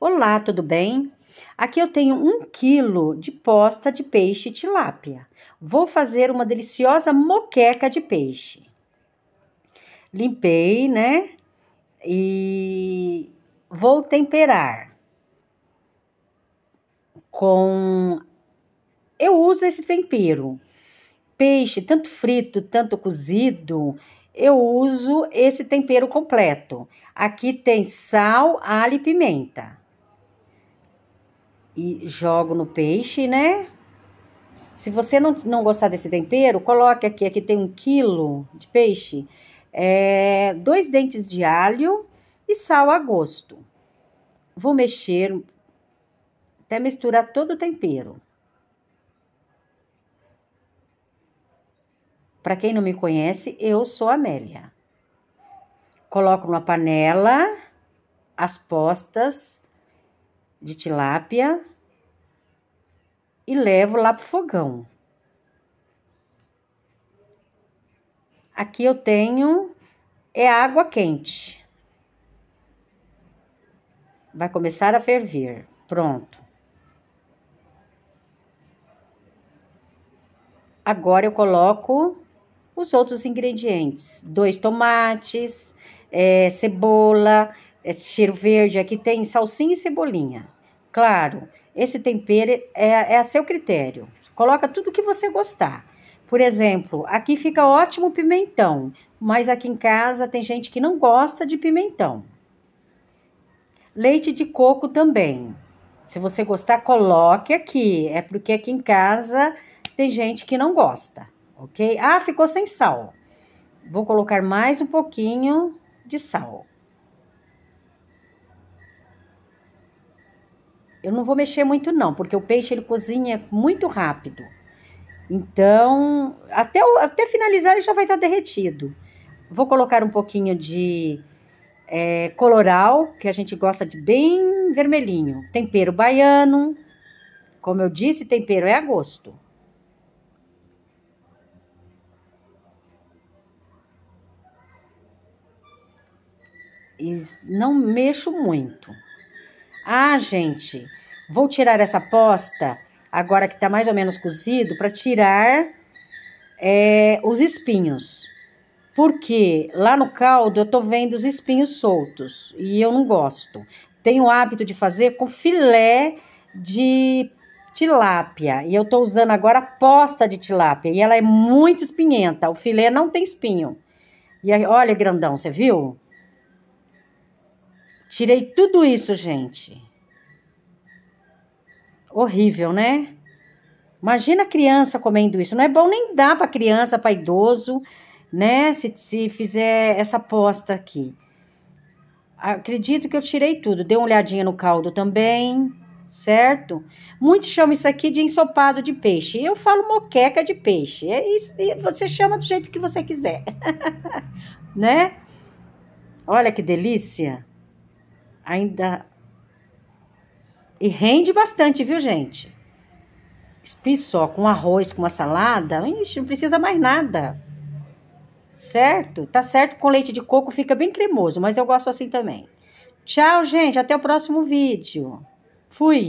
Olá, tudo bem? Aqui eu tenho um quilo de posta de peixe tilápia. Vou fazer uma deliciosa moqueca de peixe. Limpei, né? E vou temperar com. Eu uso esse tempero. Peixe, tanto frito, tanto cozido, eu uso esse tempero completo. Aqui tem sal, alho e pimenta e jogo no peixe, né? Se você não, não gostar desse tempero, coloque aqui, aqui tem um quilo de peixe, é, dois dentes de alho e sal a gosto. Vou mexer até misturar todo o tempero. Para quem não me conhece, eu sou Amélia. Coloco numa panela as postas de tilápia e levo lá pro fogão. Aqui eu tenho é água quente. Vai começar a ferver. Pronto. Agora eu coloco os outros ingredientes: dois tomates, é, cebola, esse é, cheiro verde. Aqui tem salsinha e cebolinha. Claro, esse tempero é, é a seu critério. Coloca tudo que você gostar. Por exemplo, aqui fica ótimo pimentão, mas aqui em casa tem gente que não gosta de pimentão. Leite de coco também. Se você gostar, coloque aqui. É porque aqui em casa tem gente que não gosta, ok? Ah, ficou sem sal. Vou colocar mais um pouquinho de sal. eu não vou mexer muito não, porque o peixe ele cozinha muito rápido. Então, até, até finalizar ele já vai estar derretido. Vou colocar um pouquinho de é, coloral, que a gente gosta de bem vermelhinho. Tempero baiano. Como eu disse, tempero é a gosto. E não mexo muito. Ah, gente, vou tirar essa posta agora que está mais ou menos cozido para tirar é, os espinhos. Porque lá no caldo eu tô vendo os espinhos soltos e eu não gosto. Tenho o hábito de fazer com filé de tilápia e eu tô usando agora a posta de tilápia e ela é muito espinhenta. O filé não tem espinho. E aí, olha, grandão, você viu? Tirei tudo isso, gente. Horrível, né? Imagina a criança comendo isso. Não é bom nem dar para criança, para idoso, né? Se, se fizer essa aposta aqui. Acredito que eu tirei tudo. Dei uma olhadinha no caldo também, certo? Muitos chamam isso aqui de ensopado de peixe. Eu falo moqueca de peixe. É isso, você chama do jeito que você quiser, né? Olha que delícia! ainda. E rende bastante, viu, gente? Espinho só com arroz, com uma salada, ixi, não precisa mais nada. Certo? Tá certo com leite de coco, fica bem cremoso, mas eu gosto assim também. Tchau, gente. Até o próximo vídeo. Fui!